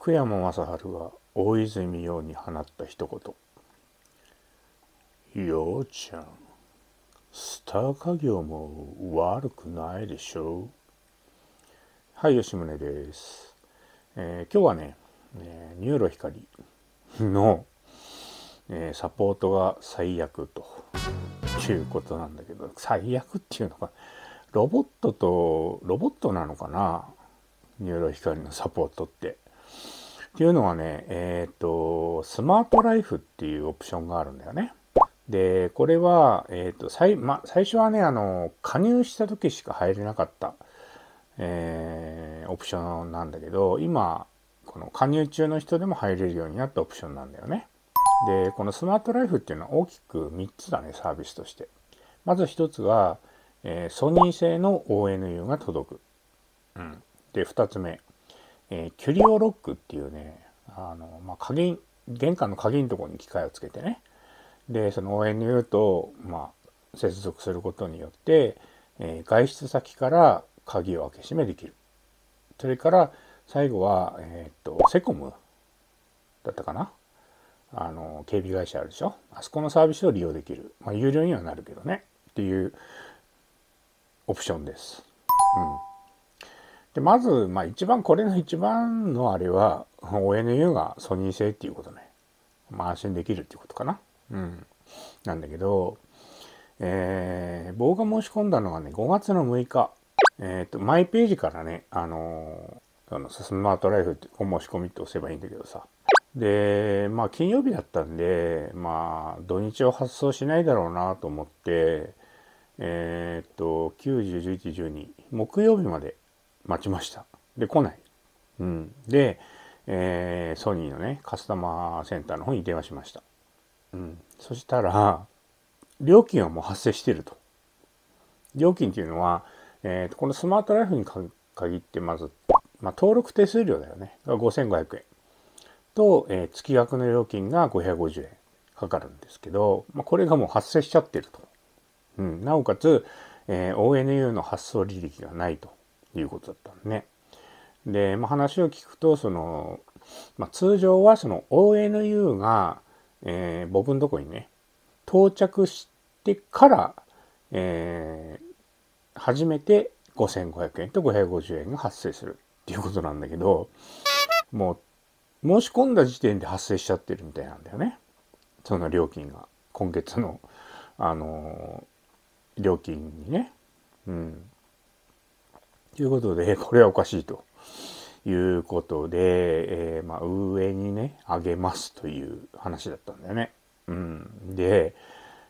福山雅治は大泉洋に放った一言「洋ちゃんスター家業も悪くないでしょう」はい吉宗です、えー、今日はね、えニューロ光の、えー、サポートが最悪ということなんだけど最悪っていうのかロボットとロボットなのかなニューロ光のサポートって。っていうのはね、えっ、ー、と、スマートライフっていうオプションがあるんだよね。で、これは、えっ、ー、と、最、ま、最初はね、あの、加入した時しか入れなかった、えー、オプションなんだけど、今、この加入中の人でも入れるようになったオプションなんだよね。で、このスマートライフっていうのは大きく3つだね、サービスとして。まず1つは、えー、ソニー製の ONU が届く。うん。で、2つ目、えー、キュリオロックっていうね、あの、まあ、鍵、玄関の鍵のところに機械をつけてね、で、その ONU と、まあ、接続することによって、えー、外出先から鍵を開け閉めできる。それから、最後は、えー、っと、セコムだったかなあの、警備会社あるでしょあそこのサービスを利用できる。まあ、有料にはなるけどね。っていうオプションです。うん。でまず、まあ、一番これの一番のあれは ONU がソニー製っていうことね、まあ、安心できるっていうことかな、うん、なんだけど、えー、僕が申し込んだのがね5月の6日、えっ、ー、とマイページからね、あのー、あのスマートライフってお申し込みって押せばいいんだけどさでまあ金曜日だったんでまあ土日を発送しないだろうなと思ってえっ、ー、と901112木曜日まで待ちました。で、来ない。うん。で、えー、ソニーのね、カスタマーセンターの方に電話しました。うん。そしたら、料金はもう発生してると。料金っていうのは、えーと、とこのスマートライフに限ってまず、まあ、登録手数料だよねが5500円と、えー、月額の料金が550円かかるんですけど、まあ、これがもう発生しちゃってると、うん、なおかつ、えー、ONU の発送履歴がないということだったのね。で、まあ、話を聞くとその、まあ、通常はその ONU が、えー、僕のとこにね到着してから、えー、初めて5500円と550円が発生するっていうことなんだけどもう申し込んだ時点で発生しちゃってるみたいなんだよねその料金が今月のあのー、料金にね。うんということで、これはおかしいということで、えー、まあ、上にね、あげますという話だったんだよね。うん。で、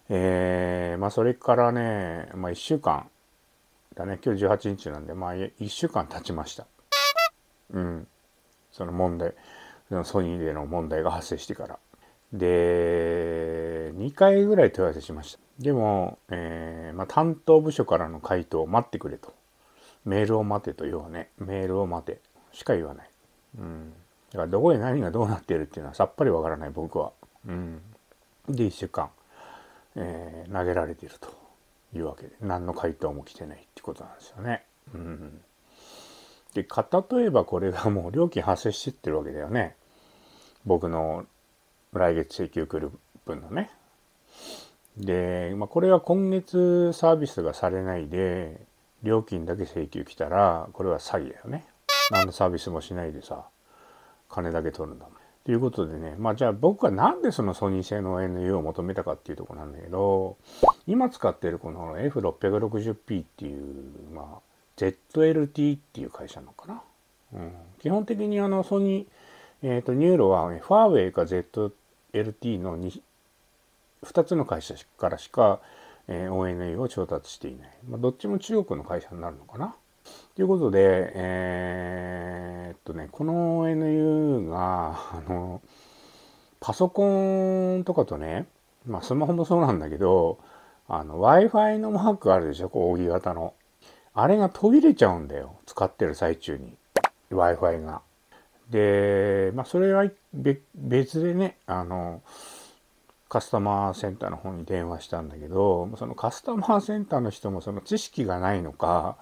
えー、まあ、それからね、まあ、1週間だね、今日18日なんで、まあ、1週間経ちました。うん。その問題、ソニーでの問題が発生してから。で、2回ぐらい問い合わせしました。でも、えー、まあ、担当部署からの回答を待ってくれと。メールを待てと言わね、メールを待てしか言わない。うん。だからどこで何がどうなっているっていうのはさっぱりわからない僕は。うん。で、1週間、えー、投げられているというわけで、何の回答も来てないってことなんですよね。うん。で、例えばこれがもう料金発生してってるわけだよね。僕の来月請求来る分のね。で、まあ、これは今月サービスがされないで、料金だけ請求来たらこれは詐欺だよね何のサービスもしないでさ金だけ取るんだもんということでねまあじゃあ僕はなんでそのソニー製の NU を求めたかっていうとこなんだけど今使ってるこの F660P っていうまあ ZLT っていう会社なのかな、うん、基本的にあのソニーえっ、ー、とニューロは、ね、ファーウェイか ZLT の 2, 2つの会社からしかえー、ONA を調達していない。まあ、どっちも中国の会社になるのかな。ということで、えー、っとね、この ONU が、あの、パソコンとかとね、まあ、スマホもそうなんだけど、あの、Wi-Fi のマークあるでしょ、扇形の。あれが途切れちゃうんだよ、使ってる最中に。Wi-Fi が。で、まあ、それは別でね、あの、カスタマーセンターの方に電話したんだけど、そのカスタマーセンターの人もその知識がないのか、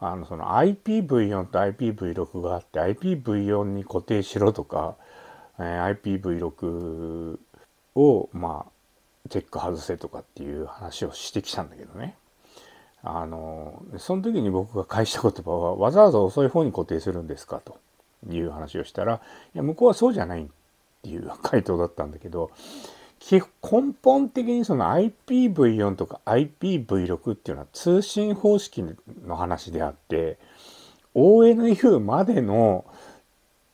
あのその IPv4 と IPv6 があって IPv4 に固定しろとか、えー、IPv6 をまあチェック外せとかっていう話をしてきたんだけどね。あのその時に僕が返した言葉はわざわざ遅い方に固定するんですかという話をしたらいや向こうはそうじゃないっていう回答だったんだけど基本根本的にその IPv4 とか IPv6 っていうのは通信方式の話であって ONU までの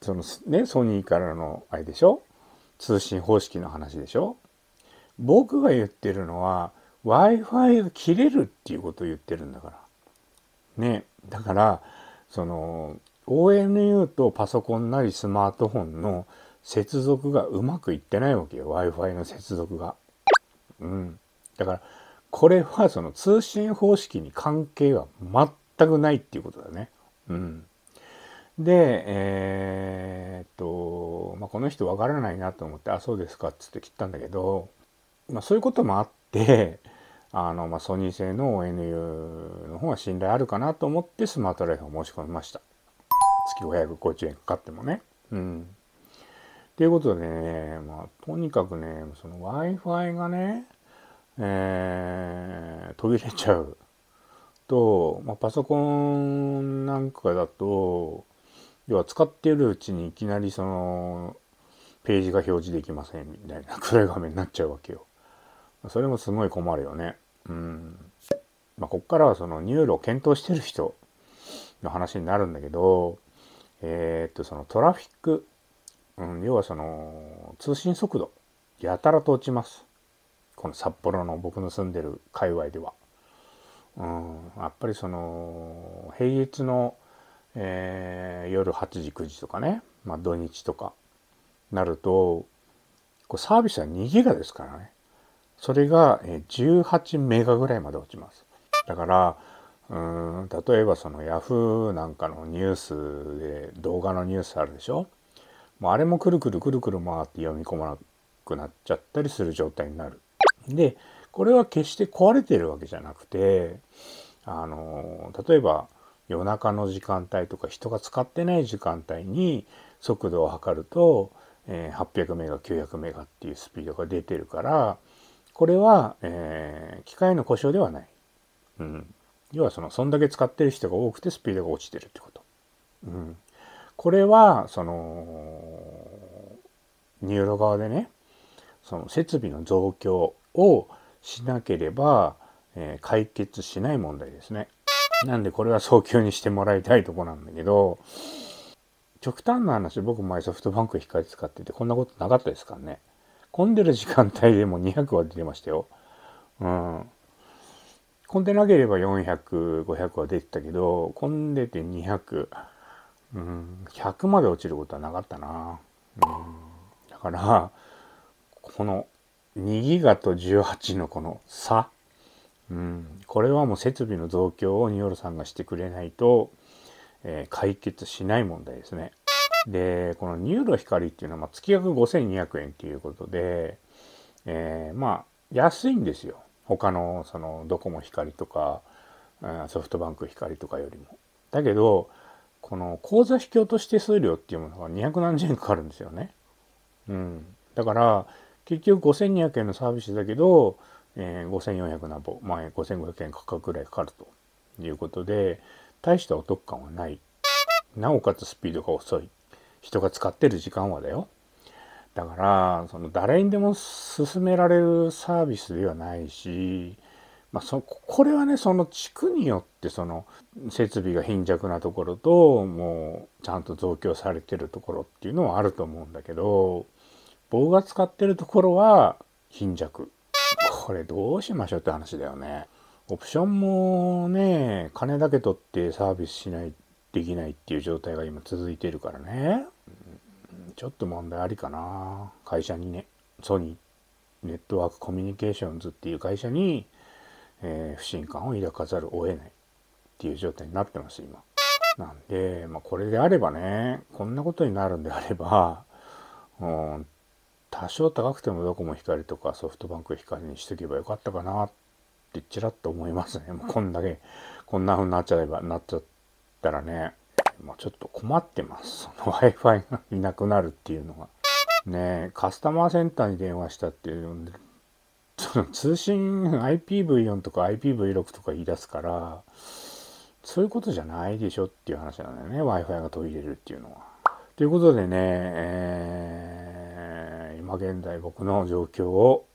そのねソニーからのあれでしょ通信方式の話でしょ僕が言ってるのは Wi-Fi が切れるっていうことを言ってるんだから。ね。だから、その、ONU とパソコンなりスマートフォンの接続がうまくいってないわけよ w i f i の接続が。うん、だからこれはその通信方式に関係は全くないっていうことだね。うん、でえー、っと、まあ、この人わからないなと思って「あそうですか」っつって切ったんだけど、まあ、そういうこともあってあの、まあ、ソニー製の ONU の方は信頼あるかなと思ってスマートライフを申し込みました。月550円かかってもね。うんとていうことでね、まあ、とにかくね、その Wi-Fi がね、えー、途切れちゃうと、まあ、パソコンなんかだと、要は使ってるうちにいきなりその、ページが表示できませんみたいな暗い画面になっちゃうわけよ。それもすごい困るよね。うん。まあ、こっからはその入路を検討してる人の話になるんだけど、えー、っと、そのトラフィックうん、要はその通信速度やたらと落ちますこの札幌の僕の住んでる界隈では、うん、やっぱりその平日の、えー、夜8時9時とかね、まあ、土日とかなるとこうサービスは2ギガですからねそれが18メガぐらいまで落ちますだからうん例えばその Yahoo なんかのニュースで動画のニュースあるでしょもうあれもくるくるくるくる回って読み込まなくなっちゃったりする状態になる。で、これは決して壊れてるわけじゃなくて、あの、例えば夜中の時間帯とか人が使ってない時間帯に速度を測ると、え800メガ、900メガっていうスピードが出てるから、これは、えー、機械の故障ではない。うん。要はその、そんだけ使ってる人が多くてスピードが落ちてるってこと。うん。これはそのニューロ側でねその設備の増強をしなければ、えー、解決しない問題ですね。なんでこれは早急にしてもらいたいとこなんだけど極端な話僕前ソフトバンク光使っててこんなことなかったですからね。混んでる時間帯でも200は出てましたよ。うん。混んでなければ400500は出てたけど混んでて200。うん、100まで落ちることはなかったな。うん、だから、この2ギガと18のこの差、うん、これはもう設備の増強をニオロさんがしてくれないと、えー、解決しない問題ですね。で、このニューロ光っていうのは、まあ、月額5200円っていうことで、えー、まあ、安いんですよ。他の、その、ドコモ光とか、ソフトバンク光とかよりも。だけど、この口座引き落とし手数料っていうものが200何十円かかるんですよね。うん、だから結局5200円のサービスだけど、えー、5400何ぼ、まあ、5500円かかぐらいかかるということで大したお得感はないなおかつスピードが遅い人が使ってる時間はだよだからその誰にでも勧められるサービスではないしまあ、そこれはねその地区によってその設備が貧弱なところともうちゃんと増強されてるところっていうのはあると思うんだけど棒が使ってるところは貧弱これどうしましょうって話だよね。オプションもね金だけ取ってサービスしないできないっていう状態が今続いてるからねちょっと問題ありかな会社にねソニーネットワークコミュニケーションズっていう会社にえー、不信感を抱かざるを得ないっていう状態になってます今。なんで、まあ、これであればねこんなことになるんであれば、うん、多少高くてもドコモ光とかソフトバンク光にしとけばよかったかなってちらっと思いますね。もうこんだけこんな風になっちゃえばなっちゃったらね、まあ、ちょっと困ってます。その Wi-Fi がいなくなるっていうのが。ねカスタマーセンターに電話したっていうその通信 IPv4 とか IPv6 とか言い出すから、そういうことじゃないでしょっていう話なんだよね。Wi-Fi が途切れるっていうのは。ということでね、えー、今現在僕の状況を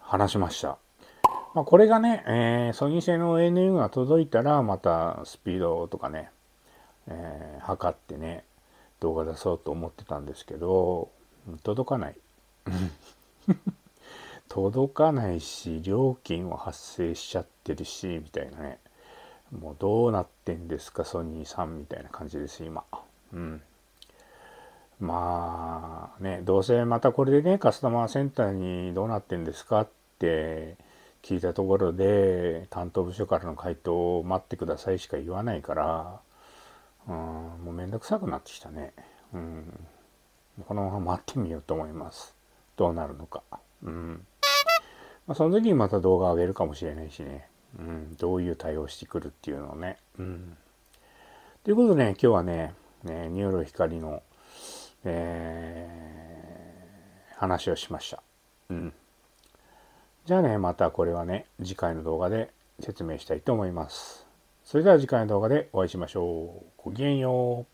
話しました。まあ、これがね、えー、ソニー製の ANU が届いたら、またスピードとかね、えー、測ってね、動画出そうと思ってたんですけど、届かない。届かないし料金を発生しちゃってるしみたいなねもうどうなってんですかソニーさんみたいな感じです今うんまあねどうせまたこれでねカスタマーセンターにどうなってんですかって聞いたところで担当部署からの回答を待ってくださいしか言わないからうんもうめんどくさくなってきたねうんこのまま待ってみようと思いますどうなるのかうんまあ、その時にまた動画を上げるかもしれないしね、うん、どういう対応してくるっていうのをね。うん、ということでね、今日はね、ねニューロ光の、えー、話をしました。うん。じゃあね、またこれはね、次回の動画で説明したいと思います。それでは次回の動画でお会いしましょう。ごきげんよう。